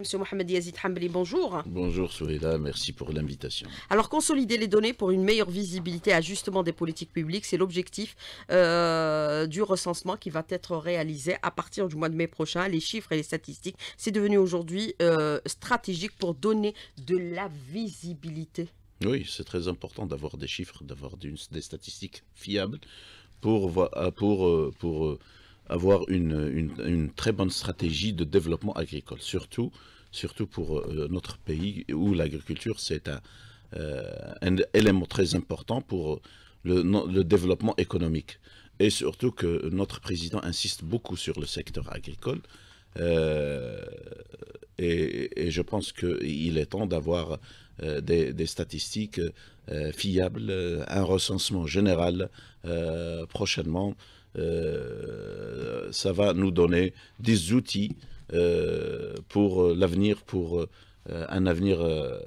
Monsieur Mohamed Yazid Hambli, bonjour. Bonjour Souheila, merci pour l'invitation. Alors consolider les données pour une meilleure visibilité ajustement des politiques publiques, c'est l'objectif euh, du recensement qui va être réalisé à partir du mois de mai prochain. Les chiffres et les statistiques, c'est devenu aujourd'hui euh, stratégique pour donner de la visibilité. Oui, c'est très important d'avoir des chiffres, d'avoir des statistiques fiables pour, pour, euh, pour avoir une, une, très bonne stratégie de développement agricole, surtout, surtout pour euh, notre pays où l'agriculture, c'est un, euh, élément très important pour le, développement économique. Et surtout que notre président insiste beaucoup sur le secteur agricole. Euh, et, je pense qu'il est temps d'avoir des, des, statistiques fiables, un recensement général prochainement. Euh, ça va nous donner des outils euh, pour euh, l'avenir, pour euh, un avenir euh,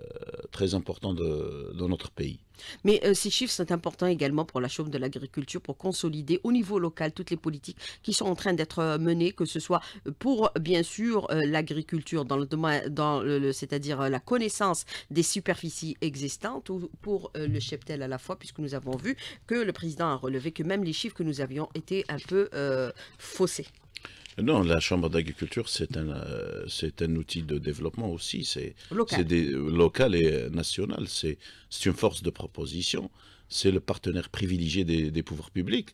très important de, notre pays. Mais euh, ces chiffres sont importants également pour la Chambre de l'agriculture, pour consolider au niveau local toutes les politiques qui sont en train d'être menées, que ce soit pour, bien sûr, l'agriculture, dans le, dans le, c'est-à-dire la connaissance des superficies existantes, ou pour le cheptel à la fois, puisque nous avons vu que le président a relevé que même les chiffres que nous avions étaient un peu faussés. Non, la Chambre d'agriculture, euh, c'est un, outil de développement aussi. C'est local. Des, euh, local et euh, national. C'est une force de proposition. C'est le partenaire privilégié des, pouvoirs publics.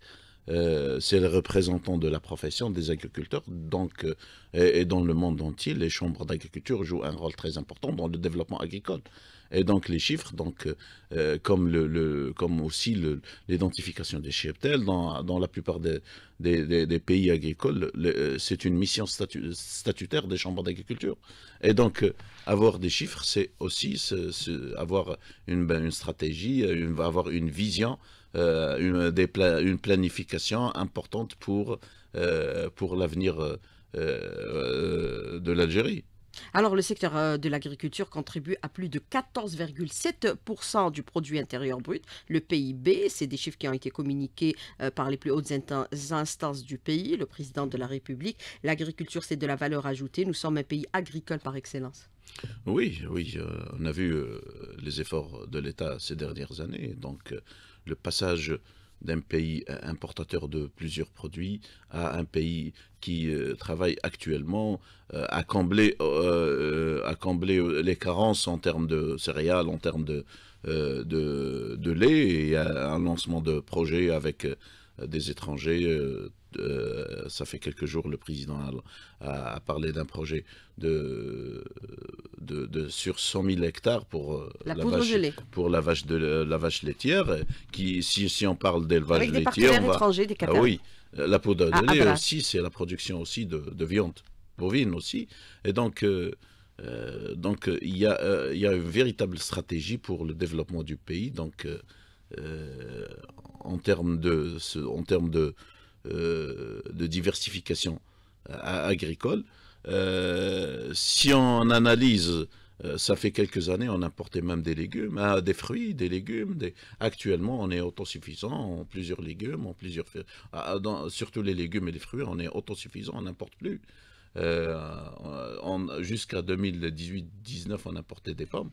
c'est le représentant de la profession des agriculteurs. Donc, et, et, dans le monde entier, les chambres d'agriculture jouent un rôle très important dans le développement agricole. Et donc les chiffres, donc, euh, euh, comme, le, comme aussi l'identification des cheptels, dans, dans, la plupart des, des, pays agricoles, euh, c'est une mission statutaire des chambres d'agriculture. Et donc avoir des chiffres, c'est aussi avoir une, ben, une stratégie, avoir une vision, une, une, planification importante pour, pour l'avenir de l'Algérie. Alors, le secteur euh, de l'agriculture contribue à plus de 14,7% du produit intérieur brut, le PIB. C'est des chiffres qui ont été communiqués euh, par les plus hautes instances du pays, le président de la République. L'agriculture, c'est de la valeur ajoutée. Nous sommes un pays agricole par excellence. Oui, oui, euh, on a vu les efforts de l'État ces dernières années. Donc, le passage d'un pays euh, importateur de plusieurs produits à un pays qui euh, travaille actuellement euh, à, combler, les carences en termes de céréales, en termes de, de, lait et un lancement de projets avec euh, des étrangers. Euh, euh, ça fait quelques jours, le président a, parlé d'un projet de, de, sur 100 000 hectares pour la, vache, pour la vache de la vache laitière. Qui, si, si on parle d'élevage laitier, on va, des ah oui, la peau de ah, aussi, c'est la production aussi de, viande bovine aussi. Et donc donc il y, a, il y, a, une véritable stratégie pour le développement du pays. Donc euh, en termes de, en termes de, euh, de diversification euh, agricole. Euh, si on analyse, ça fait quelques années, on importait même des légumes, des fruits, des légumes. Des... Actuellement, on est autosuffisant en plusieurs légumes, en plusieurs, ah, ah, Dans, surtout les légumes et les fruits, on est autosuffisant, on n'importe plus. Jusqu'à 2018-19, on importait des pommes.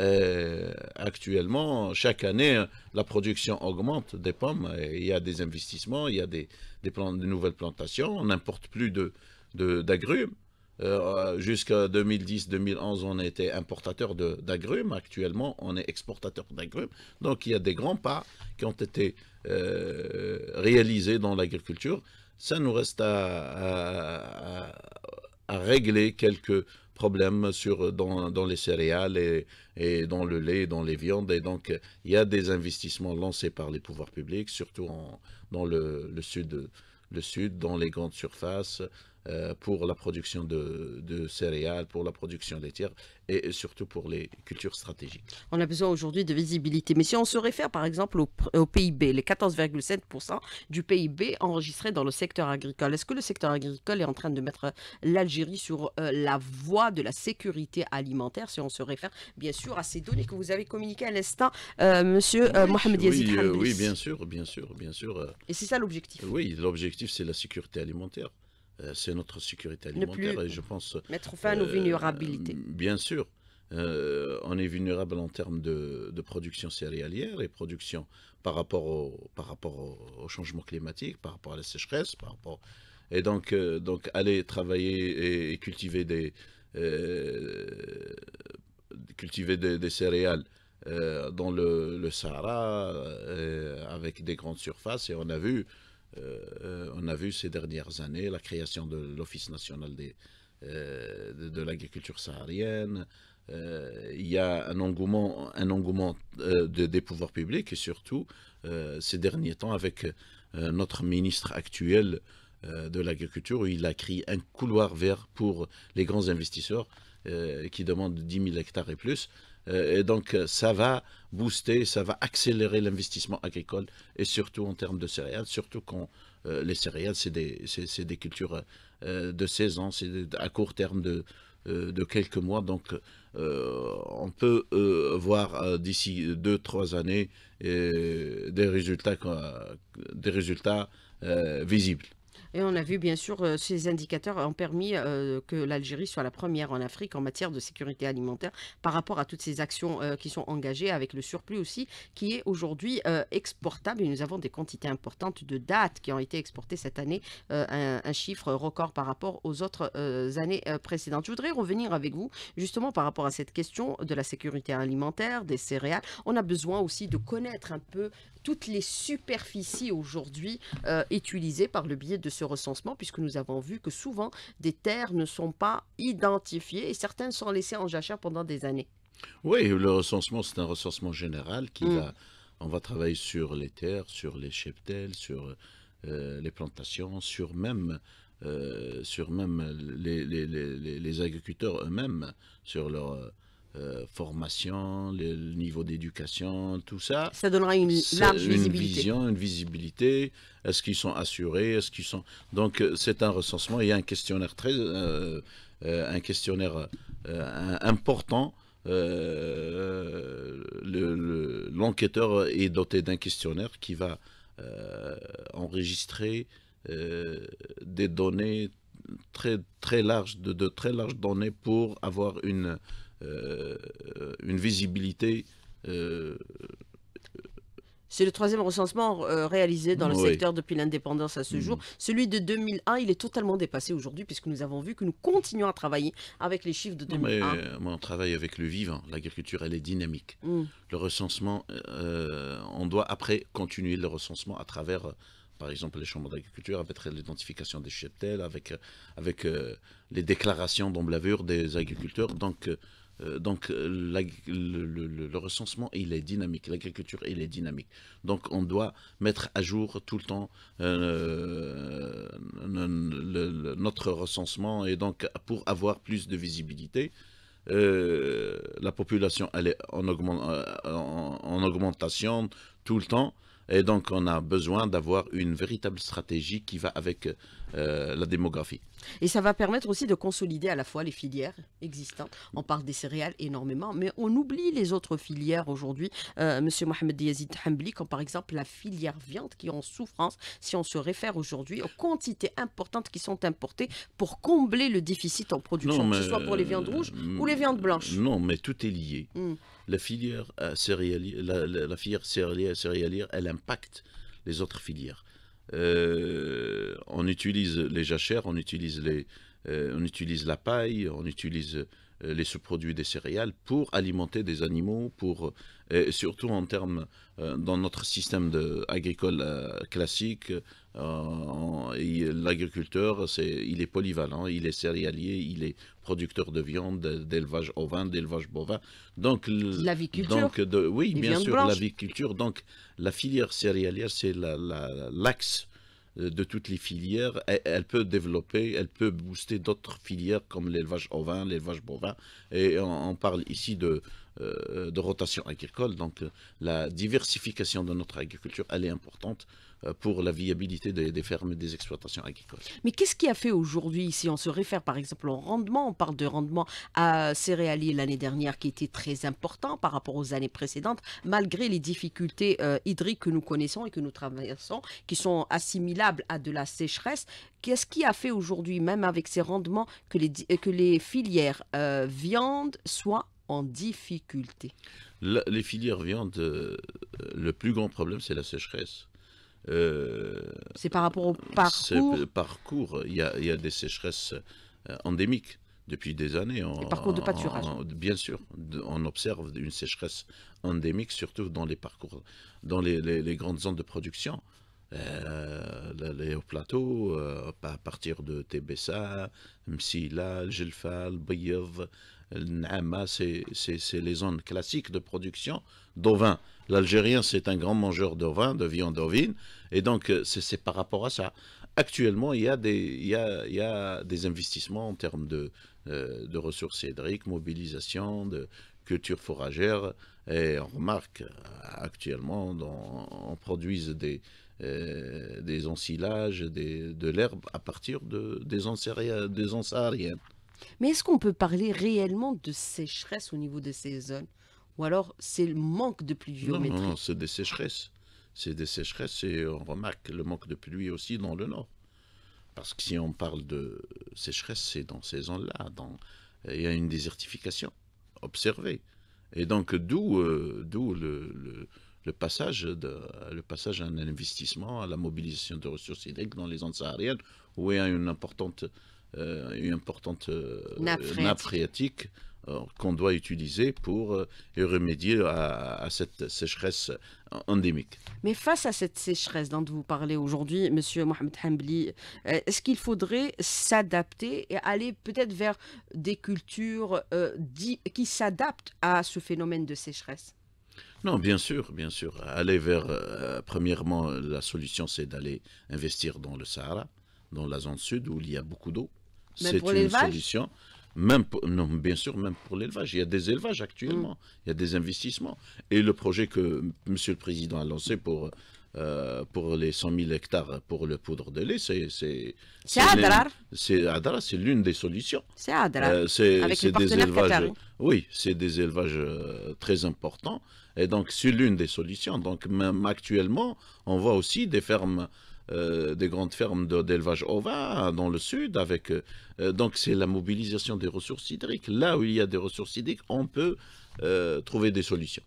Euh, actuellement, chaque année, la production augmente des pommes. Il y a des investissements, il y a des, plans, nouvelles plantations. On n'importe plus d'agrumes. De, euh, Jusqu'à 2010-2011, on était importateur d'agrumes. Actuellement, on est exportateur d'agrumes. Donc, il y a des grands pas qui ont été euh, réalisés dans l'agriculture. Ça nous reste à, à régler quelques problèmes sur, euh, dans, dans les céréales et, et, dans le lait, dans les viandes. Et donc, euh, il y a des investissements lancés par les pouvoirs publics, surtout en, dans le, le, sud, le sud, dans les grandes surfaces, euh, pour la production de, céréales, pour la production laitière et surtout pour les cultures stratégiques. On a besoin aujourd'hui de visibilité. Mais si on se réfère par exemple au, PIB, les 14,7% du PIB enregistré dans le secteur agricole, est-ce que le secteur agricole est en train de mettre euh, l'Algérie sur euh, la voie de la sécurité alimentaire si on se réfère bien sûr à ces données que vous avez communiquées à l'instant, monsieur Mohamed Yazid oui, oui, bien sûr, bien sûr, bien sûr. Et c'est ça l'objectif Oui, l'objectif c'est la sécurité alimentaire. Euh, c'est notre sécurité alimentaire. et je pense, mettre fin nos euh, vulnérabilités. Bien sûr. Euh, on est vulnérable en termes de, production céréalière et production par rapport au, changement climatique, par rapport à la sécheresse, par rapport et donc donc aller travailler et, cultiver des céréales dans le, le Sahara avec des grandes surfaces et on a vu euh, on a vu ces dernières années la création de l'Office national euh, de, l'agriculture saharienne. Euh, il y a un engouement, un engouement des pouvoirs publics et surtout ces derniers temps avec notre ministre actuel de l'agriculture où il a créé un couloir vert pour les grands investisseurs qui demandent 10 000 hectares et plus. Euh, et donc, euh, ça va booster, ça va accélérer l'investissement agricole, et surtout en termes de céréales, surtout quand euh, les céréales, c'est des, des, cultures de saison, c'est à court terme de, quelques mois. Donc, on peut voir d'ici 2-3 années des résultats, des résultats visibles. Et on a vu, bien sûr, euh, ces indicateurs ont permis euh, que l'Algérie soit la première en Afrique en matière de sécurité alimentaire par rapport à toutes ces actions euh, qui sont engagées avec le surplus aussi qui est aujourd'hui exportable. Et nous avons des quantités importantes de dates qui ont été exportées cette année, un, un, chiffre record par rapport aux autres années précédentes. Je voudrais revenir avec vous justement par rapport à cette question de la sécurité alimentaire, des céréales. On a besoin aussi de connaître un peu toutes les superficies aujourd'hui utilisées par le biais de ce recensement, puisque nous avons vu que souvent des terres ne sont pas identifiées et certaines sont laissées en jachère pendant des années. Oui, le recensement, c'est un recensement général qui mm. va... On va travailler sur les terres, sur les cheptels, sur euh, les plantations, sur même, euh, sur même les, les agriculteurs eux-mêmes, sur leur, euh, euh, formation, le, niveau d'éducation, tout ça. Ça donnera une large une visibilité. Vision, une visibilité. Est-ce qu'ils sont assurés Est-ce qu'ils sont Donc euh, c'est un recensement. Il y a un questionnaire très, euh, un questionnaire important. L'enquêteur le, est doté d'un questionnaire qui va enregistrer des données très très larges, de très larges données pour avoir une euh, une visibilité. Euh, C'est le troisième recensement euh, réalisé dans le secteur depuis l'indépendance à ce mm. jour. Celui de 2001, il est totalement dépassé aujourd'hui puisque nous avons vu que nous continuons à travailler avec les chiffres de 2001. on travaille avec le vivant. L'agriculture, elle est dynamique. Mm. Le recensement, on doit après continuer le recensement à travers, par exemple, les chambres d'agriculture, avec l'identification des cheptels, avec, avec les déclarations d'emblavure des agriculteurs. Donc, euh, donc euh, le, recensement, il est dynamique, l'agriculture, il est dynamique. Donc on doit mettre à jour tout le temps euh, notre recensement et donc pour avoir plus de visibilité. la population elle est en, augmentation tout le temps et donc on a besoin d'avoir une véritable stratégie qui va avec la démographie. Et ça va permettre aussi de consolider à la fois les filières existantes. On parle des céréales énormément, mais on oublie les autres filières aujourd'hui. Euh, Monsieur Mohamed Yazid Hambli, comme par exemple la filière viande qui est en souffrance, si on se réfère aujourd'hui aux quantités importantes qui sont importées pour combler le déficit en production, que ce soit pour les viandes euh, rouges ou les viandes blanches. Non, mais tout est lié. Hmm. La filière euh, filière céréalière, elle impacte les autres filières. Euh, on utilise les jachères, on utilise, les, euh, on utilise la paille, on utilise euh, les sous-produits des céréales pour alimenter des animaux, pour, euh, surtout en termes, euh, dans notre système de, agricole classique, l'agriculteur, il est polyvalent, hein. il est céréalier, il est producteur de viande, d'élevage ovin, d'élevage bovin. Donc, donc oui, bien sûr, l'aviculture. Donc, la filière céréalière, c'est l'axe euh, de toutes les filières, elle, peut développer, elle peut booster d'autres filières comme l'élevage ovin, l'élevage bovin. Et on, parle ici euh, de rotation agricole. Donc euh, la diversification de notre agriculture, elle est importante euh, pour la viabilité des, fermes fermes, des exploitations agricoles. Mais qu'est-ce qui a fait aujourd'hui, si on se réfère par exemple au rendement, on parle de rendement à céréalier l'année dernière qui était très important par rapport aux années précédentes, malgré les difficultés euh, hydriques que nous connaissons et que nous traversons, qui sont assimilables à de la sécheresse, qu'est-ce qui a fait aujourd'hui, même avec ces rendements, que les, que les filières viandes euh, viande soient en difficulté Les filières viande, le plus grand problème, c'est la sécheresse. Euh, c'est par rapport au parcours. parcours, il y a, des sécheresses euh, endémiques depuis des années. en les parcours de pâturage. bien sûr, on observe une sécheresse endémique, surtout dans les parcours, dans les, grandes zones de production. Euh, les hauts plateaux, euh, à partir de Tébessa, Msila, Jelfal, Bayev, c'est les zones classiques de production d'ovins. L'Algérien, c'est un grand mangeur d'ovins, de viande ovine, et donc euh, c'est par rapport à ça. Actuellement, il y a des, il des investissements en termes de, euh, de ressources hydriques, mobilisation, de culture fourragère, et on remarque euh, actuellement, on, produise des, des ensilages, de l'herbe à partir de, des, des mais est-ce qu'on peut parler réellement de sécheresse au niveau de ces zones Ou alors c'est le manque de pluviométrie Non, non, non c'est des sécheresses. C'est des sécheresses et on remarque le manque de pluie aussi dans le nord. Parce que si on parle de sécheresse, c'est dans ces zones-là. Dans... Il y a une désertification observée. Et donc d'où euh, d'où le, passage, de, le passage à un investissement, à la mobilisation de ressources hydriques dans les zones sahariennes, où il y a une importante euh, une importante euh, nappe phréatique, euh, qu'on doit utiliser pour remédier à, cette sécheresse endémique. Mais face à cette sécheresse dont vous parlez aujourd'hui, Monsieur Mohamed Hambli, est-ce qu'il faudrait s'adapter et aller peut-être vers des cultures qui s'adaptent à ce phénomène de sécheresse non, bien sûr, bien sûr. Aller vers, premièrement, la solution, c'est d'aller investir dans le Sahara, dans la zone sud où il y a beaucoup d'eau c'est une solution. Même pour, non, bien sûr, même pour l'élevage. Il y a des élevages actuellement, mm. il y a des investissements. Et le projet que M. le Président a lancé pour, euh, pour les 100 000 hectares pour le poudre de lait, c'est... C'est C'est Adrar, c'est l'une des solutions. C'est Adrar, euh, avec des élevages, Oui, c'est des élevages euh, très importants. Et donc, c'est l'une des solutions. Donc, même actuellement, on voit aussi des fermes... Euh, des grandes fermes d'élevage OVA dans le sud. Avec, euh, euh, donc c'est la mobilisation des ressources hydriques. Là où il y a des ressources hydriques, on peut trouver des solutions.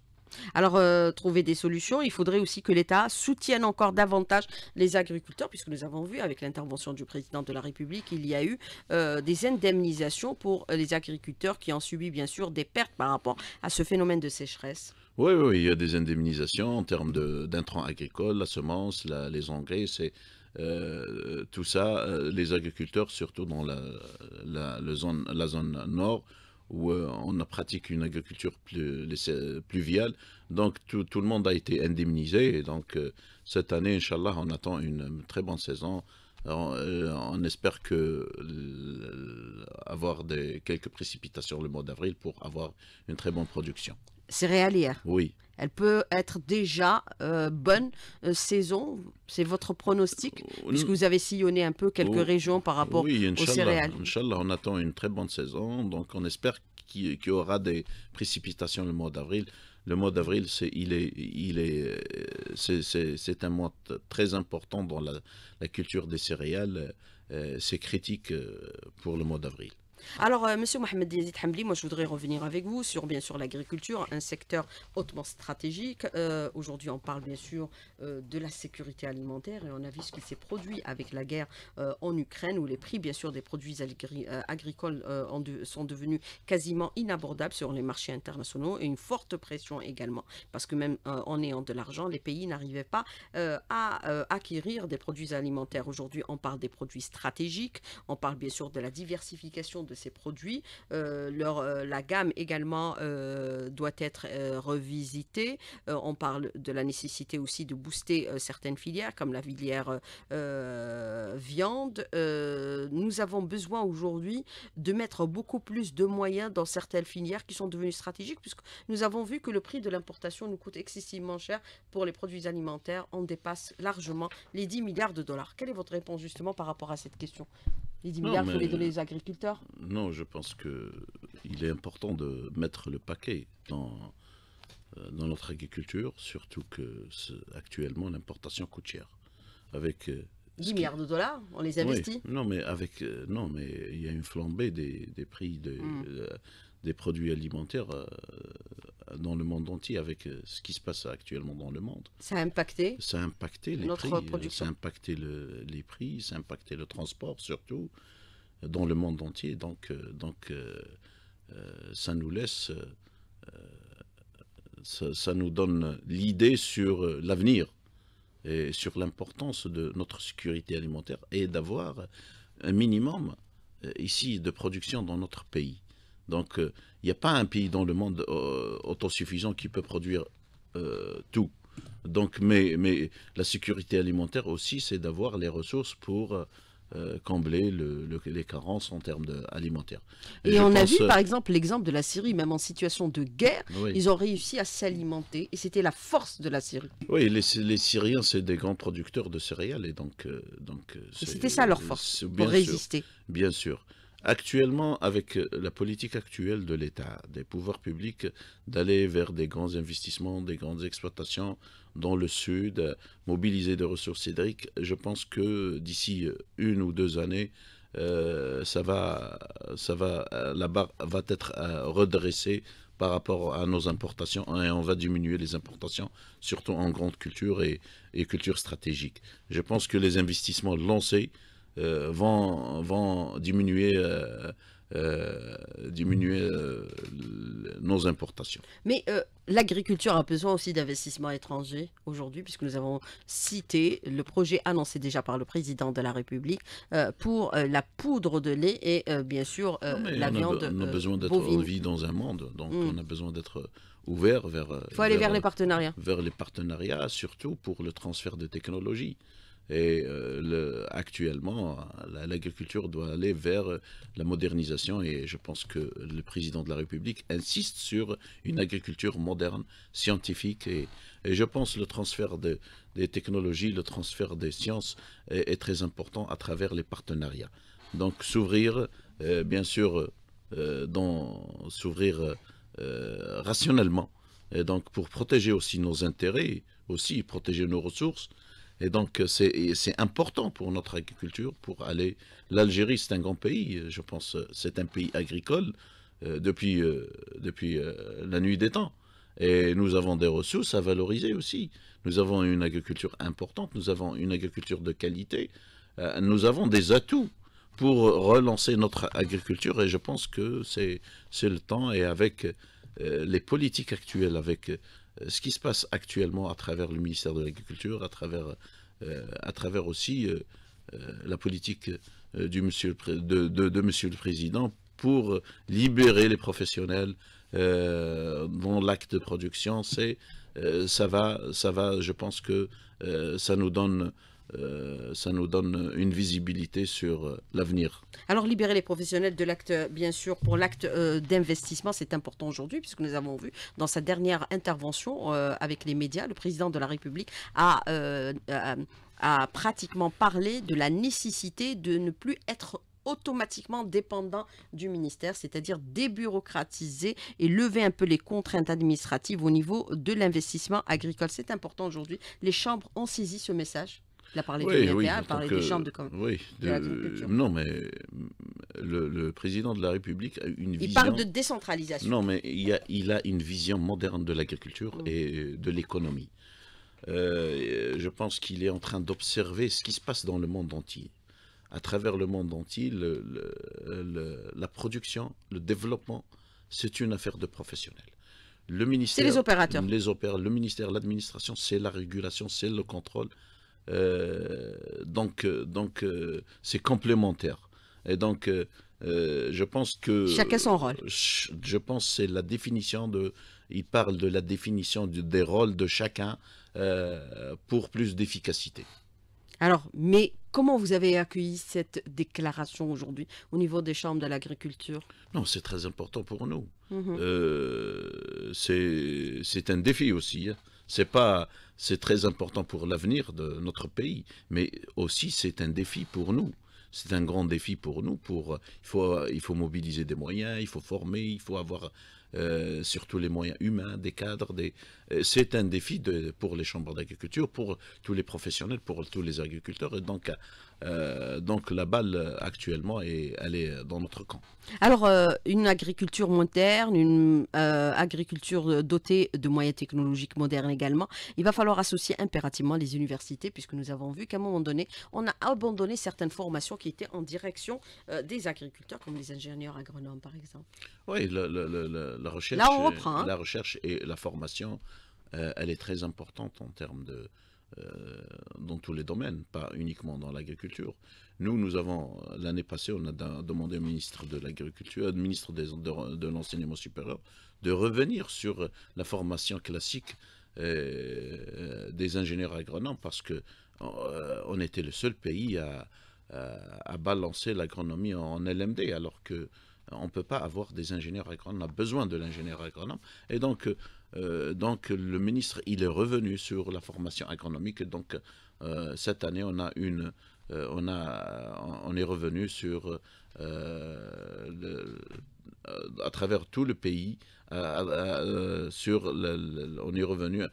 Alors, trouver des solutions, il faudrait aussi que l'État soutienne encore davantage les agriculteurs, puisque nous avons vu avec l'intervention du président de la République, il y a eu des indemnisations pour les agriculteurs qui ont subi bien sûr des pertes par rapport à ce phénomène de sécheresse. Oui, oui, il y a des indemnisations en termes d'intrants agricoles, la semence, les engrais, c'est euh, tout ça. Euh, les agriculteurs, surtout dans la, zone, la zone nord, où euh, on pratique une agriculture plus, pluviale, donc tout, le monde a été indemnisé. Et donc cette année, Inch'Allah, on attend une très bonne saison. on espère que avoir quelques précipitations le mois d'avril pour avoir une très bonne production céréalière. Oui. Elle peut être déjà euh, bonne euh, saison. C'est votre pronostic oh, Puisque vous avez sillonné un peu quelques oh, régions par rapport oui, aux céréales. on attend une très bonne saison. Donc on espère qu'il y aura des précipitations le mois d'avril. Le mois d'avril, c'est euh, un mois très important dans la, culture des céréales. c'est critique pour le mois d'avril. Alors, euh, Monsieur Mohamed Yazid Hamli, moi je voudrais revenir avec vous sur bien sûr l'agriculture, un secteur hautement stratégique. Euh, aujourd'hui, on parle bien sûr euh, de la sécurité alimentaire et on a vu ce qui s'est produit avec la guerre en Ukraine où les prix bien sûr des produits agricoles sont devenus quasiment inabordables sur les marchés internationaux et une forte pression également parce que même en ayant de l'argent, les pays n'arrivaient pas à acquérir des produits alimentaires. Aujourd'hui, on parle des produits stratégiques, on parle bien sûr de la diversification de ces produits. Euh, leur, euh, la gamme également euh, doit être revisitée. on parle de la nécessité aussi de booster certaines filières, comme la filière viande. nous avons besoin aujourd'hui de mettre beaucoup plus de moyens dans certaines filières qui sont devenues stratégiques, puisque nous avons vu que le prix de l'importation nous coûte excessivement cher pour les produits alimentaires. On dépasse largement les 10 milliards de dollars. Quelle est votre réponse justement par rapport à cette question les 10 milliards, il faut les donner aux agriculteurs Non, je pense qu'il est important de mettre le paquet dans, euh, dans notre agriculture, surtout que actuellement l'importation coûte Avec 10 euh, milliards de dollars, on les investit Non, mais avec euh, non, mais il y a une flambée des, prix de, mm des produits alimentaires euh, dans le monde entier avec euh, ce qui se passe actuellement dans le monde. Ça a impacté Ça a impacté les notre prix, euh, production. ça a impacté le, les prix, ça a impacté le transport surtout dans le monde entier. Donc, donc ça nous laisse, ça, nous donne l'idée sur l'avenir et sur l'importance de notre sécurité alimentaire et d'avoir un minimum ici de production dans notre pays. Donc, euh, il n'y a pas un pays dans le monde euh, autosuffisant qui peut produire euh, tout. Donc, mais, mais la sécurité alimentaire aussi, c'est d'avoir les ressources pour combler les carences en termes alimentaires. Et, on a vu par exemple l'exemple de la Syrie, même en situation de guerre, ils ont réussi à s'alimenter et c'était la force de la Syrie. Oui, les, les Syriens, c'est des grands producteurs de céréales et donc. donc c'était ça leur force pour résister. bien sûr. Actuellement, avec euh, la politique actuelle de l'État, des pouvoirs publics, d'aller vers des grands investissements, des grandes exploitations dans le sud, euh, mobiliser des ressources hydriques, je pense que d'ici euh, une ou deux années, ça va, ça va, la barre va être redressée par rapport à nos importations et on va diminuer les importations, surtout en grande culture et, et culture stratégique. Je pense que les investissements lancés euh, vont, vont diminuer, euh, euh, diminuer nos importations. Mais l'agriculture a besoin aussi d'investissements étrangers aujourd'hui, puisque nous avons cité le projet annoncé déjà par le président de la République pour la poudre de lait et bien sûr la viande. on a besoin d'être on vit dans un monde, donc mm. on a besoin d'être ouvert vers. faut aller vers les partenariats. Vers les partenariats, surtout pour le transfert de technologies. Et euh, actuellement, l'agriculture doit aller vers euh, la modernisation et je pense que le président de la République insiste sur une agriculture moderne, scientifique et, je pense le transfert des technologies, le transfert des sciences est, très important à travers les partenariats. Donc s'ouvrir, euh, bien sûr, s'ouvrir rationnellement, et donc pour protéger aussi nos intérêts, aussi protéger nos ressources, et donc, euh, c'est important pour notre agriculture, pour aller... L'Algérie, c'est un grand pays, euh, je pense, euh, c'est un pays agricole depuis, depuis la nuit des temps. Et nous avons des ressources à valoriser aussi. Nous avons une agriculture importante, nous avons une agriculture de qualité, nous avons des atouts pour relancer notre agriculture et je pense que c'est le temps et avec les politiques actuelles, avec euh, ce qui se passe actuellement à travers le ministère de l'Agriculture, à travers, euh, à travers aussi euh, la politique du monsieur, de, de, Monsieur le Président pour libérer les professionnels euh, l'acte de production, c'est ça va, ça va. Je pense que ça nous donne euh, ça nous donne une visibilité sur euh, l'avenir. Alors libérer les professionnels de l'acte, euh, bien sûr, pour l'acte d'investissement, c'est important aujourd'hui, puisque nous avons vu dans sa dernière intervention avec les médias, le président de la République a pratiquement parlé de la nécessité de ne plus être automatiquement dépendant du ministère, c'est-à-dire débureaucratiser et lever un peu les contraintes administratives au niveau de l'investissement agricole. C'est important aujourd'hui. Les chambres ont saisi ce message. Il a parlé de il a parlé des chambres de commerce. Oui, non, mais le, président de la République a une vision. Il parle de décentralisation. Non, mais il a, il a une vision moderne de l'agriculture et de l'économie. Euh, je pense qu'il est en train d'observer ce qui se passe dans le monde entier. À travers le monde entier, la production, le développement, c'est une affaire de professionnels. Le ministère, les opérateurs. Les opérateurs, le ministère, l'administration, c'est la régulation, c'est le contrôle, euh, donc, euh, donc euh, c'est complémentaire. Et donc, je pense que chacun son rôle. Je pense c'est la définition de. Il parle de la définition des rôles de chacun pour plus d'efficacité. Alors, mais comment vous avez accueilli cette déclaration aujourd'hui au niveau des chambres de l'agriculture Non, c'est très important pour nous. Mmh c'est un défi aussi. Hein. C'est pas, c'est très important pour l'avenir de notre pays, mais aussi c'est un défi pour nous. C'est un grand défi pour nous. Pour, il, faut, il faut mobiliser des moyens, il faut former, il faut avoir euh, surtout les moyens humains, des cadres. Des, euh, c'est un défi pour les chambres d'agriculture, pour tous les professionnels, pour tous les agriculteurs. Et donc, euh, donc la balle euh, actuellement, est, elle est euh, dans notre camp. Alors, une agriculture moderne, une agriculture dotée de moyens technologiques modernes également, il va falloir associer impérativement les universités, puisque nous avons vu qu'à un moment donné, on a abandonné certaines formations qui étaient en direction des agriculteurs, comme les ingénieurs agronomes, par exemple. Oui, la recherche, hein. la recherche et la formation, elle est très importante en termes de euh, dans tous les domaines, pas uniquement dans l'agriculture. Nous, nous avons, l'année passée, on a demandé au ministre de l'Agriculture, au euh, ministre de, l'Enseignement supérieur, de revenir sur la formation classique euh, des ingénieurs agronomes, parce que on était le seul pays à balancer l'agronomie en LMD, alors que on ne peut pas avoir des ingénieurs agronomes, on a besoin de l'ingénieur agronome. Et donc, euh, donc le ministre, il est revenu sur la formation agronomique. donc, euh, cette année, on a une... Euh, on, a, on est revenu sur, à travers tout le pays, sur on est revenu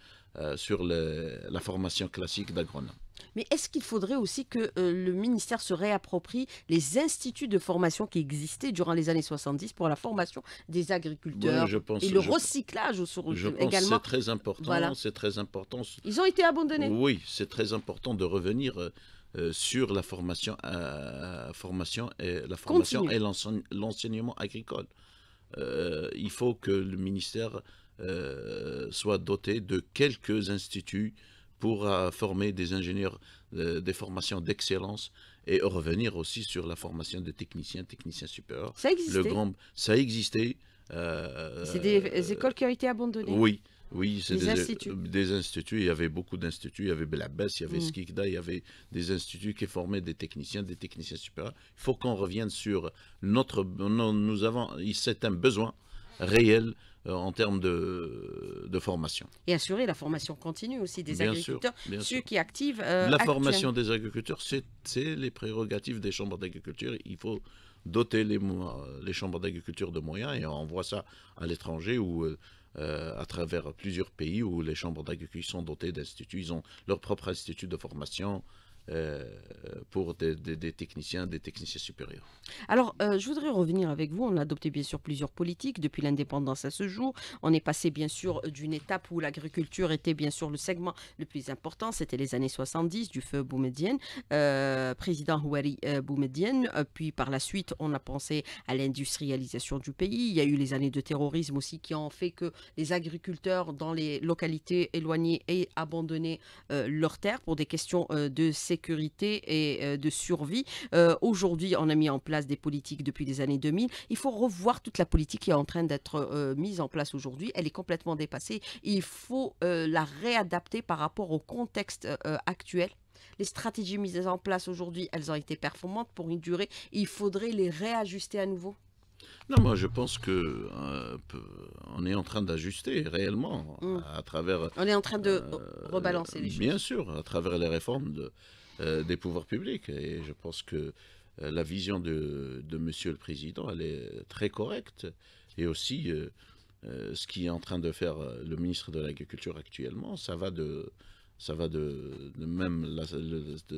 sur la formation classique d'agronome. Mais est-ce qu'il faudrait aussi que euh, le ministère se réapproprie les instituts de formation qui existaient durant les années 70 pour la formation des agriculteurs et le recyclage je également C'est très important. Ils ont été abandonnés. Oui, c'est très important de revenir. Euh, euh, sur la formation, la formation et l'enseignement agricole. il faut que le ministère soit doté de quelques instituts pour euh, former des ingénieurs euh, des formations d'excellence et revenir aussi sur la formation des techniciens, techniciens supérieurs. Ça existait. Le grand, ça existait. Euh, c'est des, écoles qui ont été abandonnées. Oui, oui, c'est des, instituts. Il y avait beaucoup d'instituts. Il y avait Belabès, il y avait mm. Skikda, il y avait des instituts qui formaient des techniciens, des techniciens supérieurs. Il faut qu'on revienne sur notre. nous avons. C'est un besoin réel euh, en termes de, de, formation. Et assurer la formation continue aussi des agriculteurs, ceux qui activent. Euh, la formation des agriculteurs, c'est les prérogatives des chambres d'agriculture. Il faut doter les, les chambres d'agriculture de moyens et on voit ça à l'étranger ou euh, à travers plusieurs pays où les chambres d'agriculture sont dotées d'instituts, ils ont leur propre institut de formation, euh, pour des, techniciens, des techniciens supérieurs. Alors, euh, je voudrais revenir avec vous. On a adopté bien sûr plusieurs politiques depuis l'indépendance à ce jour. On est passé bien sûr d'une étape où l'agriculture était bien sûr le segment le plus important. C'était les années 70 du feu Boumediene, euh, président Houari Boumediene. Puis par la suite, on a pensé à l'industrialisation du pays. Il y a eu les années de terrorisme aussi qui ont fait que les agriculteurs dans les localités éloignées aient abandonné leurs terres pour des questions de sécurité sécurité et euh, de survie. Euh, aujourd'hui, on a mis en place des politiques depuis les années 2000. Il faut revoir toute la politique qui est en train d'être euh, mise en place aujourd'hui. Elle est complètement dépassée. Il faut la réadapter par rapport au contexte actuel. Les stratégies mises en place aujourd'hui, elles ont été performantes pour une durée. Il faudrait les réajuster à nouveau. Non, moi je pense que on est en train d'ajuster réellement mmh. à, travers. On est en train de rebalancer les choses. Bien sûr, à travers les réformes de, euh, des pouvoirs publics. Et je pense que euh, la vision de, de, Monsieur le Président, elle est très correcte. Et aussi, euh, ce qui est en train de faire le ministre de l'Agriculture actuellement, ça va de, ça va de, même, la,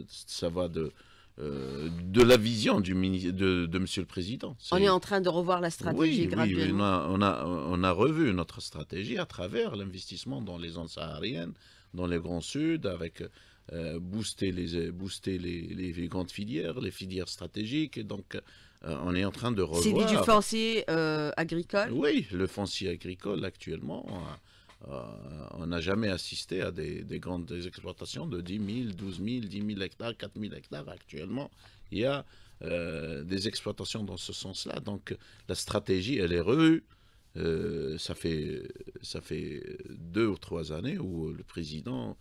ça va de de la vision du de, de Monsieur le Président. On est en train de revoir la stratégie oui, on a, on, a, on a revu notre stratégie à travers l'investissement dans les zones sahariennes, dans les grands Sud avec euh, booster, les, booster les, les, grandes filières, les filières stratégiques. Et donc, euh, on est en train de revoir. C'est du foncier euh, agricole Oui, le foncier agricole actuellement. on n'a jamais assisté à des, des, grandes exploitations de 10 000, 12 000, 10 000 hectares, 4 000 hectares. Actuellement, il y a des exploitations dans ce sens-là. Donc, la stratégie, elle est revue. ça, fait, ça fait deux ou trois années où le président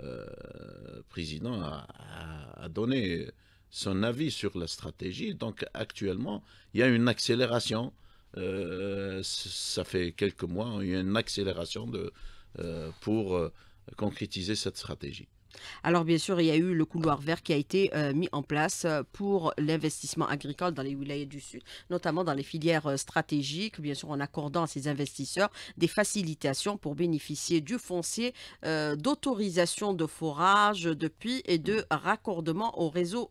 euh, président a, donné son avis sur la stratégie. Donc actuellement, il y a une accélération. Euh, ça fait quelques mois, il y a une accélération de, euh, pour concrétiser cette stratégie. Alors bien sûr, il y a eu le couloir vert qui a été euh, mis en place euh, pour l'investissement agricole dans les wilayas du Sud, notamment dans les filières euh, stratégiques, bien sûr en accordant à ces investisseurs des facilitations pour bénéficier du foncier, d'autorisation de forage, de puits et de raccordement au réseau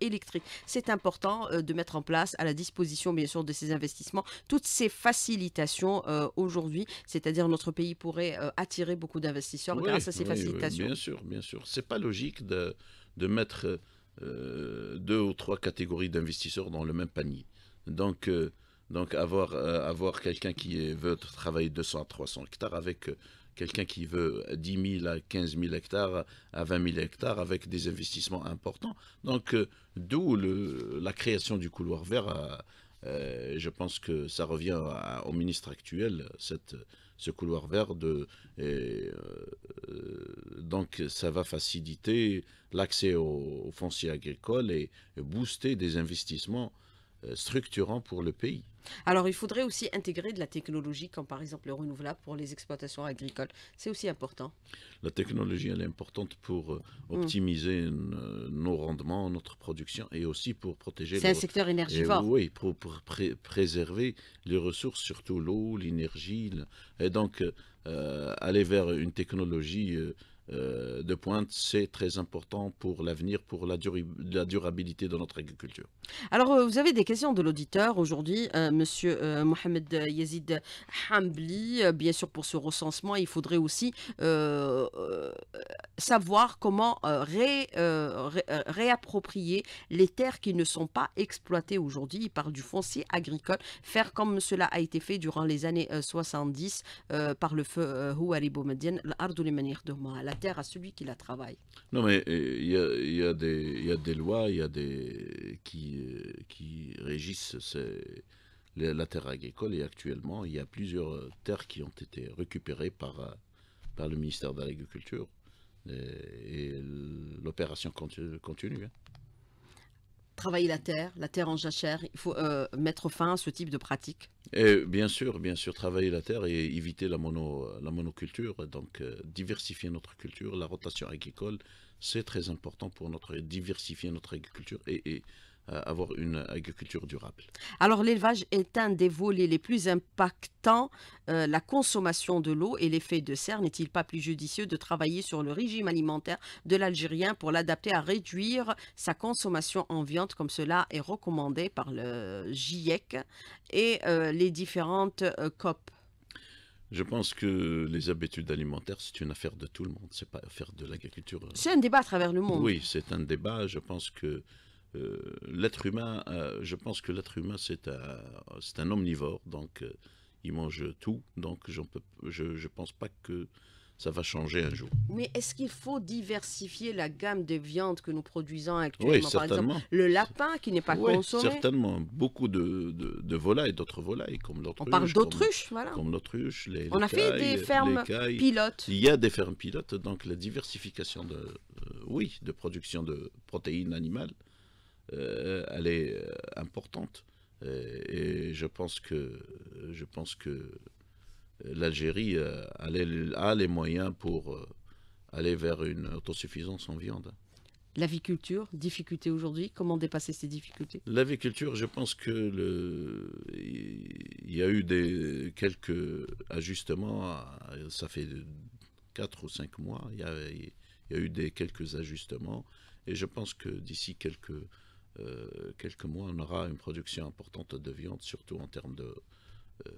électrique. C'est important de mettre en place à la disposition bien sûr de ces investissements toutes ces facilitations aujourd'hui, c'est-à-dire notre pays pourrait attirer beaucoup d'investisseurs grâce à ces facilitations. bien sûr, bien sûr. C'est Ce n'est pas logique de, de mettre euh, deux ou trois catégories d'investisseurs dans le même panier. Donc, euh, donc avoir, euh, avoir quelqu'un qui veut travailler 200 à 300 hectares avec quelqu'un qui veut 10 000 à 15 000 hectares à 20 000 hectares avec des investissements importants. Donc, d'où la création du couloir vert. je pense que ça revient au ministre actuel, cette ce couloir vert. De, euh, donc ça va faciliter l'accès aux fonciers agricoles et, booster des investissements euh, structurant pour le pays. Alors, il faudrait aussi intégrer de la technologie, comme par exemple le renouvelable pour les exploitations agricoles. C'est aussi important. La technologie, elle est importante pour euh, mm. optimiser euh, nos rendements, notre production et aussi pour protéger... C'est un secteur énergivore. oui, pour, préserver les ressources, surtout l'eau, l'énergie. Et donc, aller vers une technologie... Euh, de pointe, c'est très important pour l'avenir, pour la, durabilité de notre agriculture. Alors, euh, vous avez des questions de l'auditeur aujourd'hui, M. Euh, monsieur Mohamed Yazid Hambli. bien sûr, pour ce recensement, il faudrait aussi savoir comment réapproprier les terres qui ne sont pas exploitées aujourd'hui. par du foncier agricole, faire comme cela a été fait durant les années 70 par le feu Houari les manières de la terre à celui qui la travaille. Non, mais euh, il y a, des lois y a des, qui, euh, régissent la terre agricole et actuellement, il y a plusieurs euh, terres qui ont été récupérées par, par le ministère de l'Agriculture et, l'opération continue. Hein travailler la terre, la terre en jachère. Il faut euh, mettre fin à ce type de pratique. Et bien sûr, bien sûr, travailler la terre et éviter la, mono, la monoculture. Donc, euh, diversifier notre culture, la rotation agricole, c'est très important pour notre diversifier notre agriculture et euh, avoir une agriculture durable. Alors l'élevage est un des volets les plus impactants. Euh, la consommation de l'eau et l'effet de serre n'est-il pas plus judicieux de travailler sur le régime alimentaire de l'Algérien pour l'adapter à réduire sa consommation en viande comme cela est recommandé par le GIEC et euh, les différentes COP je pense que les habitudes alimentaires, c'est une affaire de tout le monde. C'est pas affaire de l'agriculture. C'est un débat à travers le monde. Oui, c'est un débat. Je pense que euh, l'être humain, euh, je pense que l'être humain, c'est un, un, omnivore, donc euh, il mange tout, donc peux, je ne pense pas que ça va changer un jour. Mais est-ce qu'il faut diversifier la gamme des viandes que nous produisons actuellement le lapin qui n'est pas oui, consommé certainement. Beaucoup de, de, volailles, d'autres volailles, comme l'autruche. On parle d'autruche, voilà. Comme l'autruche, les On a fait des fermes pilotes. Il y a des fermes pilotes, donc la diversification de, oui, de production de protéines animales euh, elle est euh, importante. Et, je pense que, je pense que l'Algérie euh, a, les moyens pour aller vers une autosuffisance en viande. L'aviculture, difficulté aujourd'hui, comment dépasser ces difficultés L'aviculture, je pense que il y a eu des... quelques ajustements, ça fait 4 ou 5 mois, il y a, il y eu des... quelques ajustements, et je pense que d'ici quelques euh, quelques mois, on aura une production importante de viande, surtout en termes de... Euh,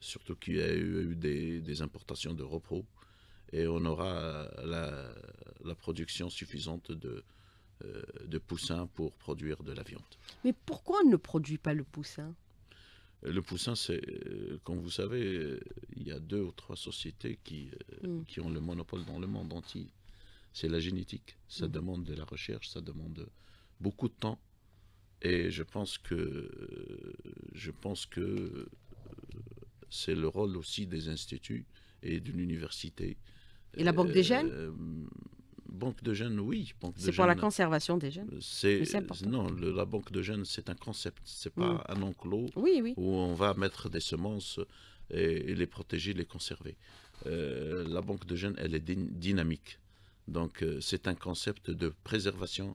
surtout qu'il y a eu, des, des importations de repos, et on aura la, production suffisante de, euh, de poussins pour produire de la viande. Mais pourquoi on ne produit pas le poussin le poussin, c'est, comme vous savez, il y a deux ou trois sociétés qui, hmm. qui ont le monopole dans le monde entier. C'est la génétique. Ça hmm. demande de la recherche, ça demande beaucoup de temps et je pense que je pense que c'est le rôle aussi des instituts et de l'université. Et la banque des jeunes euh, Banque de jeunes, oui. C'est pour la conservation des jeunes. C'est non, la banque de jeunes, c'est un concept, c'est pas mm. un enclos oui, où on va mettre des semences et, les protéger, les conserver. Euh, la banque de jeunes, elle est dynamique. Donc, euh, c'est un concept de préservation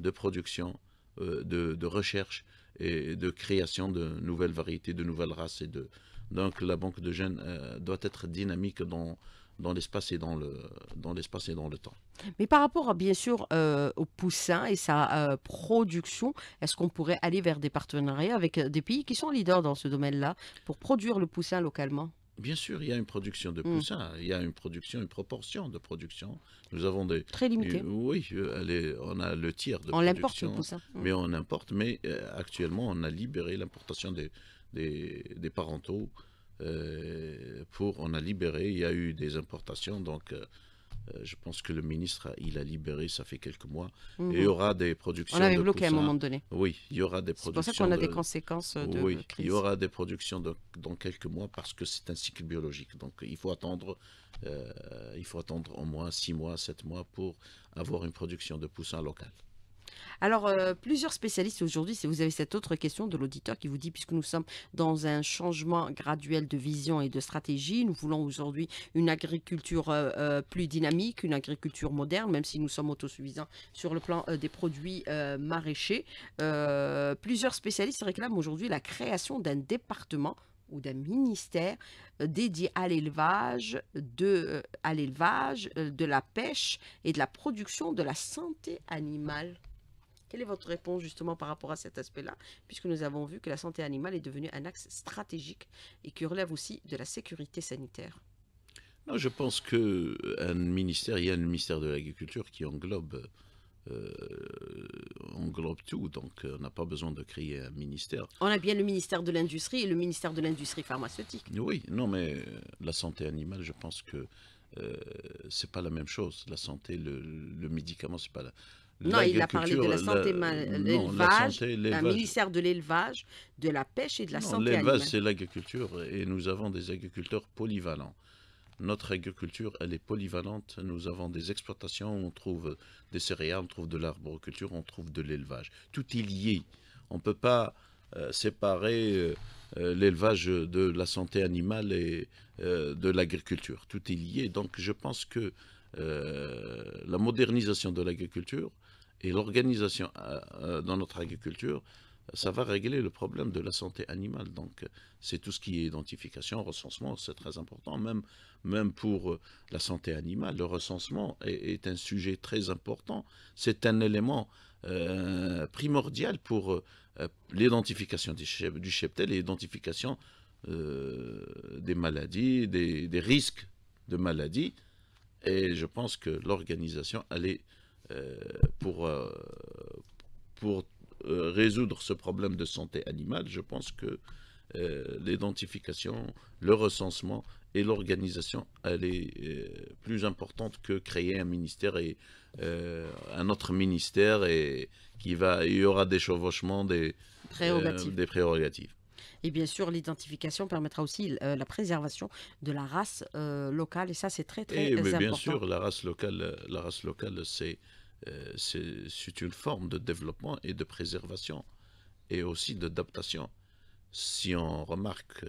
de production, euh, de, recherche et de création de nouvelles variétés, de nouvelles races. Et de... Donc la banque de gènes euh, doit être dynamique dans, dans l'espace et dans le l'espace et dans le temps. Mais par rapport bien sûr euh, au poussin et sa production, est-ce qu'on pourrait aller vers des partenariats avec des pays qui sont leaders dans ce domaine-là pour produire le poussin localement Bien sûr, il y a une production de mm. poussins, il y a une production, une proportion de production. Nous avons des... Très limité. Euh, oui, euh, on a le tiers de on production. On l'importe, mm. Mais on importe, mais euh, actuellement, on a libéré l'importation des, des, parentaux. pour, on a libéré, il y a eu des importations, donc euh, je pense que le ministre, il a libéré, ça fait quelques mois. Et mhm. il y aura des productions. On avait bloqué à un moment donné. Oui, il y aura des productions. C'est pour ça qu'on a des conséquences de oui, Il y aura des productions dans quelques mois parce que c'est un cycle biologique. Donc il faut attendre, euh, il faut attendre au moins 6 mois, 7 mois pour avoir une production de poussins locale. Alors, euh, plusieurs spécialistes aujourd'hui, si vous avez cette autre question de l'auditeur qui vous dit, puisque nous sommes dans un changement graduel de vision et de stratégie, nous voulons aujourd'hui une agriculture euh, euh, plus dynamique, une agriculture moderne, même si nous sommes autosuffisants sur le plan des produits maraîchers. plusieurs spécialistes réclament aujourd'hui la création d'un département ou d'un ministère dédié à l'élevage, de, à l'élevage, de la pêche et de la production de la santé animale. Quelle est votre réponse justement par rapport à cet aspect-là, puisque nous avons vu que la santé animale est devenue un axe stratégique et qui relève aussi de la sécurité sanitaire non, je pense qu'un euh, ministère, il y a le ministère de l'Agriculture qui englobe, euh, englobe tout, donc euh, on n'a pas besoin de créer un ministère. On a bien le ministère de l'Industrie et le ministère de l'Industrie pharmaceutique. Oui, non, mais la santé animale, je pense que ce c'est pas la même chose. La santé, le, médicament, médicament, c'est pas la, non, il a parlé de la santé, l'élevage, le ministère de l'élevage, de la pêche et de la santé santé L'élevage, c'est l'agriculture et nous avons des agriculteurs polyvalents. Notre agriculture, elle est polyvalente. Nous avons des exploitations, on trouve des céréales, on trouve de l'arboriculture, on trouve de l'élevage. Tout est lié. On ne peut pas euh, séparer euh, euh, l'élevage de la santé animale et de l'agriculture. Tout est lié. Donc je pense que la modernisation de l'agriculture, et l'organisation euh, euh, dans notre agriculture, ça va régler le problème de la santé animale. Donc, c'est tout ce qui est identification, recensement, c'est très important. Même, même pour euh, la santé animale, le recensement est, un sujet très important. C'est un élément primordial pour l'identification du cheptel l'identification des maladies, des, des risques de maladies. Et je pense que l'organisation, elle est euh, pour, euh, pour euh, résoudre ce problème de santé animale, je pense que l'identification, le recensement et l'organisation, elle est plus importante que créer un ministère et un autre ministère et qui va, il y aura des chevauchements des prérogatives. des prérogatives. Et bien sûr, l'identification permettra aussi la préservation de la race locale. Et ça, c'est très, très et, important. Bien sûr, la race locale, la race locale c'est euh, c'est une forme de développement et de préservation et aussi d'adaptation. Si on remarque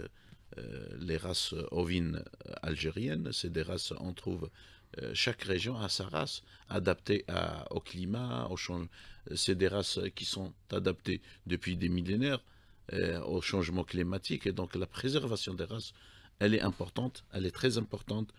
euh, les races ovines algériennes, c'est des races, on trouve euh, chaque région a sa race adaptée au climat, au c'est des races qui sont adaptées depuis des millénaires au changement climatique et donc la préservation des races, elle est importante, elle est très importante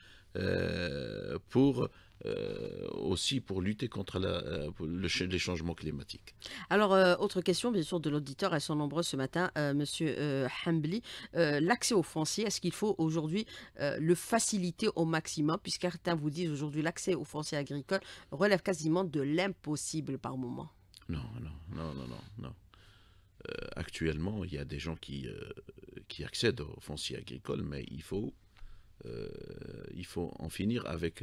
pour euh, aussi pour lutter contre la, euh, le, les changements climatiques. Alors, euh, autre question, bien sûr, de l'auditeur, elles sont nombreuses ce matin, Monsieur Hambly. L'accès aux fonciers, est-ce qu'il faut aujourd'hui le faciliter au maximum, certains vous disent aujourd'hui l'accès aux fonciers agricoles relève quasiment de l'impossible par moment Non, non, non, non, non. actuellement, il y a des gens qui, qui accèdent aux fonciers agricoles, mais il faut, il faut en finir avec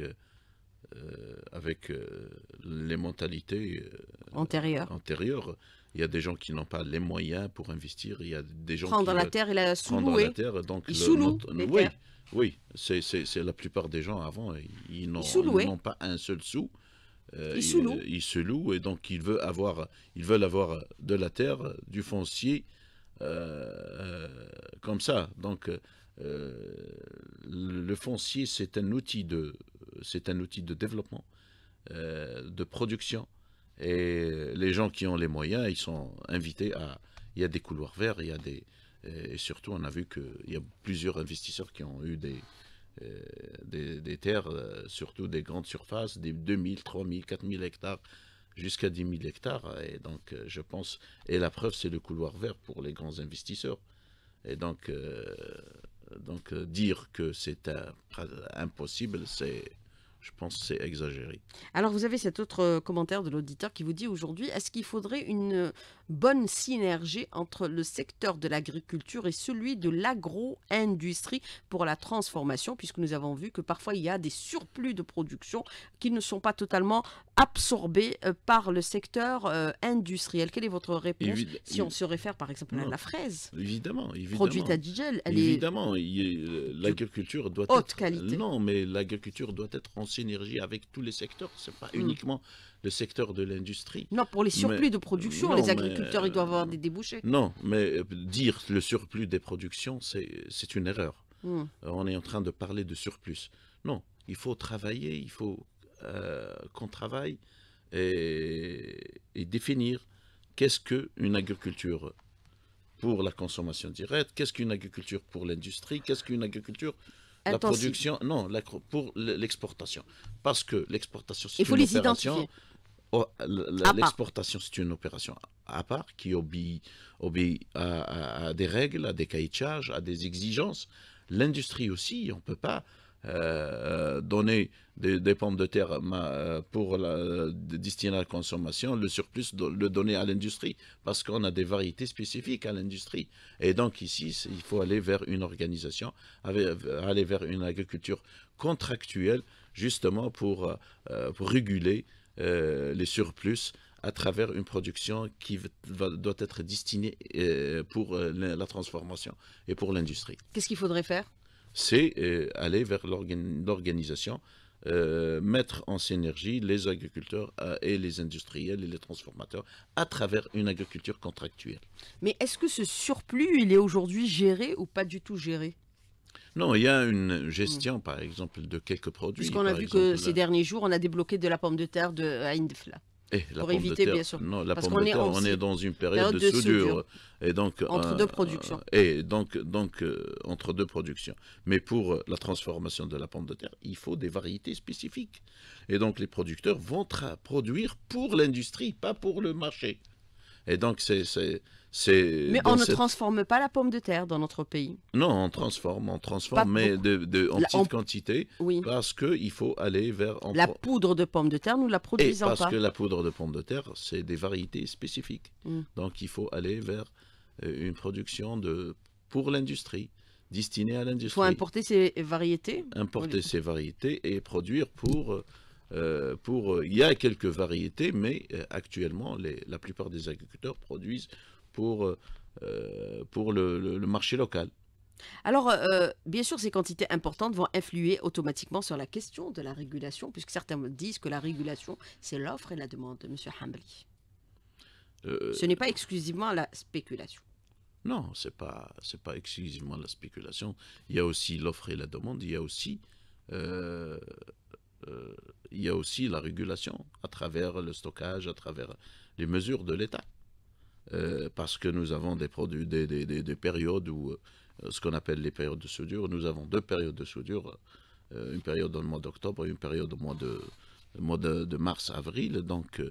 euh, avec euh, les mentalités euh, antérieures. antérieures. Il y a des gens qui n'ont pas les moyens pour investir. Il y a des gens prendre dans la terre et la sous la terre, donc ils le, notre, oui, oui, c'est la plupart des gens avant, ils n'ont pas un seul sou. Ils ils, il, Ils se louent et donc ils veulent avoir, ils veulent avoir de la terre, du foncier, comme ça. Donc le foncier, c'est un outil de, c'est un outil de développement, euh, de production. Et les gens qui ont les moyens, ils sont invités à... Il y a des couloirs verts, il y a des... Et surtout, on a vu qu'il y a plusieurs investisseurs qui ont eu des, euh, des, terres, euh, surtout des grandes surfaces, des 2000, 3000, 4000 hectares, jusqu'à 10 000 hectares. Et donc, je pense... Et la preuve, c'est le couloir vert pour les grands investisseurs. Et donc... donc dire que c'est impossible, c'est je pense que c'est exagéré. Alors, vous avez cet autre euh, commentaire de l'auditeur qui vous dit aujourd'hui, est-ce qu'il faudrait une euh, bonne synergie entre le secteur de l'agriculture et celui de l'agro-industrie pour la transformation, puisque nous avons vu que parfois il y a des surplus de production qui ne sont pas totalement absorbés euh, par le secteur industriel. Quelle est votre réponse si on se réfère par exemple à la fraise Évidemment, évidemment. Produite à Digel, évidemment, l'agriculture doit haute être... Qualité. Non, mais l'agriculture doit être synergie avec tous les secteurs. Ce n'est pas mm. uniquement le secteur de l'industrie. Non, pour les surplus de production, les agriculteurs, ils doivent avoir euh, des débouchés. Non, mais euh, dire le surplus des productions, c'est une erreur. Mm. Euh, on est en train de parler de surplus. Non, il faut travailler, il faut qu'on travaille et, et définir qu'est-ce qu'une agriculture pour la consommation directe, qu'est-ce qu'une agriculture pour l'industrie, qu'est-ce qu'une agriculture la production, non, pour l'exportation. Parce que l'exportation, c'est une opération. L'exportation, c'est une opération à part qui obéit, à, des règles, à des cahiers de charges, à des exigences. L'industrie aussi, on ne peut pas euh, euh, donner des, pommes de terre euh, pour la, destinée à la consommation, le surplus le donner à l'industrie, parce qu'on a des variétés spécifiques à l'industrie. Et donc ici, il faut aller vers une organisation, aller vers une agriculture contractuelle, justement pour, réguler les surplus à travers une production qui doit être destinée pour la transformation et pour l'industrie. Qu'est-ce qu'il faudrait faire c'est euh, aller vers l'organisation, euh, mettre en synergie les agriculteurs euh, et les industriels et les transformateurs à travers une agriculture contractuelle. Mais est-ce que ce surplus, il est aujourd'hui géré ou pas du tout géré non, il y a une gestion, par exemple, de quelques produits. Puisqu'on a vu que ces derniers jours, on a débloqué de la pomme de terre de, à Indefla. Eh, pour éviter, bien sûr. Non, la Parce pomme de terre, est on est dans une période, de, soudure. Et donc, euh, entre deux euh, productions. Euh, et donc, donc entre deux productions. Mais pour la transformation de la pomme de terre, il faut des variétés spécifiques. Et donc, les producteurs vont produire pour l'industrie, pas pour le marché. Et donc, c'est mais on ne transforme pas la pomme de terre dans notre pays. Non, on transforme, on transforme, mais de, en petite quantité, oui. parce qu'il faut aller vers... La poudre de pomme de terre, nous la produisons Et parce que la poudre de pomme de terre, c'est des variétés spécifiques. Mm. Donc il faut aller vers euh, une production de, pour l'industrie destinée à l'industrie. Il faut importer ces variétés Importer ces variétés et produire pour... Euh, pour, euh, il y a quelques variétés, mais actuellement, les, la plupart des agriculteurs produisent pour, euh, euh, pour le, marché local. Alors, euh, bien sûr, ces quantités importantes vont influer automatiquement sur la question de la régulation, puisque certains disent que la régulation, c'est l'offre et la demande, M. Hambly. Ce n'est pas exclusivement la spéculation. Non, ce n'est pas, pas exclusivement la spéculation. Il y a aussi l'offre et la demande, il y a aussi il y a aussi la régulation à travers le stockage, à travers les mesures de l'État. Euh, parce que nous avons des, produits, des, périodes où, euh, ce qu'on appelle les périodes de soudure, nous avons deux périodes de soudure, euh, une période dans le mois d'octobre et une période au mois de, de, mars-avril. Donc,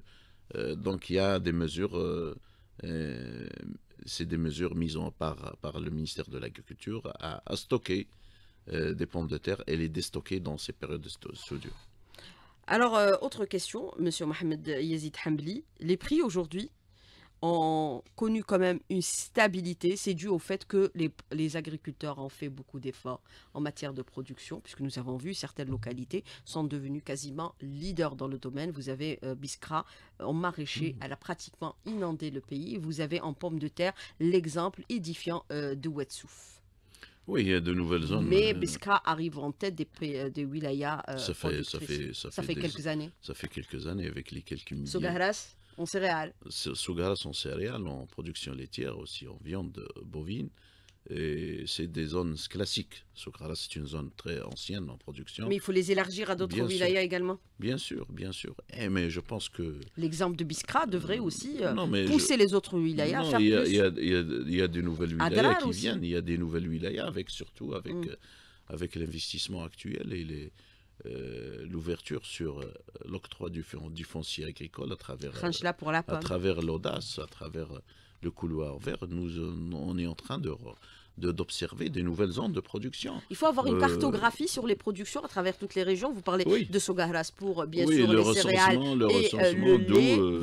donc il y a des mesures, c'est des mesures mises en par, par le ministère de l'Agriculture à, stocker des pommes de terre et les déstocker dans ces périodes de soudure. Alors, autre question, Monsieur Mohamed Yazid Hamli, les prix aujourd'hui ont connu quand même une stabilité. C'est dû au fait que les, agriculteurs ont fait beaucoup d'efforts en matière de production, puisque nous avons vu certaines localités sont devenues quasiment leaders dans le domaine. Vous avez euh, Biskra Biscra euh, en maraîcher, mm. elle a pratiquement inondé le pays. Vous avez en pomme de terre l'exemple édifiant euh, de Wetsouf. Oui, il y a de nouvelles zones. Mais Biscra arrive en tête des, des wilayas. ça, fait, ça, fait, ça, fait, quelques années. Ça fait quelques années avec les quelques milliers. Sogaharas en céréales. Sous sont en céréales, en production laitière aussi, en viande bovine. Et c'est des zones classiques. Soukhara, c'est une zone très ancienne en production. Mais il faut les élargir à d'autres wilayas également Bien sûr, bien sûr. et eh, mais je pense que... L'exemple de Biskra devrait mm. aussi euh, pousser les autres wilayas à faire il y a, Il y, des nouvelles wilayas qui viennent. Il y a des nouvelles wilayas, avec, surtout avec, mm. euh, avec l'investissement actuel et les, euh, l'ouverture sur euh, l'octroi du, du, foncier agricole à travers euh, travers l'audace, à travers le couloir vert, nous on est en train de d'observer des nouvelles zones de production. Il faut avoir une euh, cartographie sur les productions à travers toutes les régions. Vous parlez de Sogaras pour, bien sûr, les céréales et le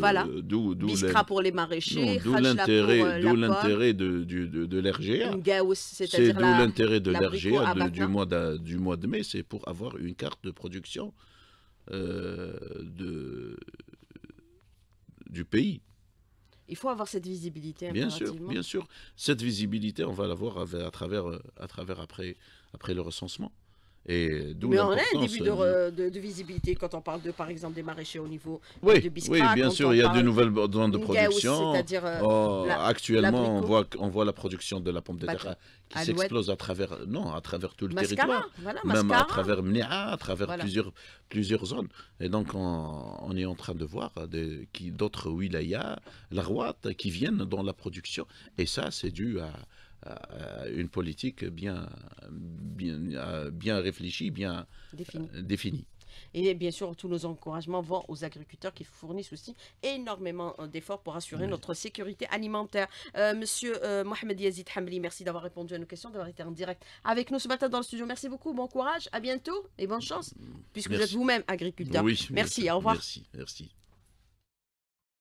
lait, pour les maraîchers, D'où euh, l'intérêt de, de, de, l'RGA. C'est d'où l'intérêt de l'RGA du, mois de, du mois de mai, c'est pour avoir une carte de production euh, de, du pays. Il faut avoir cette visibilité. Bien sûr, bien sûr. Cette visibilité, on va l'avoir à, travers, euh, à travers après, après le recensement. Mais on a un début de, visibilité quand on parle de, par exemple, des maraîchers au niveau euh, oui, de Oui, bien sûr, il y a de nouvelles zones de production. Euh, oh, actuellement, on voit, voit la production de la pomme de terre bah, euh, qui s'explose à travers, non, à travers tout le territoire, même à travers Mnia, à travers plusieurs, plusieurs zones. Et donc, on, on est en train de voir d'autres wilayas, la Roite, qui viennent dans la production. Et ça, c'est dû à une politique bien, bien, bien réfléchie, bien euh, définie. Et bien sûr, tous nos encouragements vont aux agriculteurs qui fournissent aussi énormément euh, d'efforts pour assurer notre sécurité alimentaire. Euh, monsieur Mohamed Yazid Hamli, merci d'avoir répondu à nos questions, d'avoir été en direct avec nous ce matin dans le studio. Merci beaucoup, bon courage, à bientôt et bonne chance, puisque vous êtes vous-même agriculteur. merci, merci, au revoir. Merci, merci.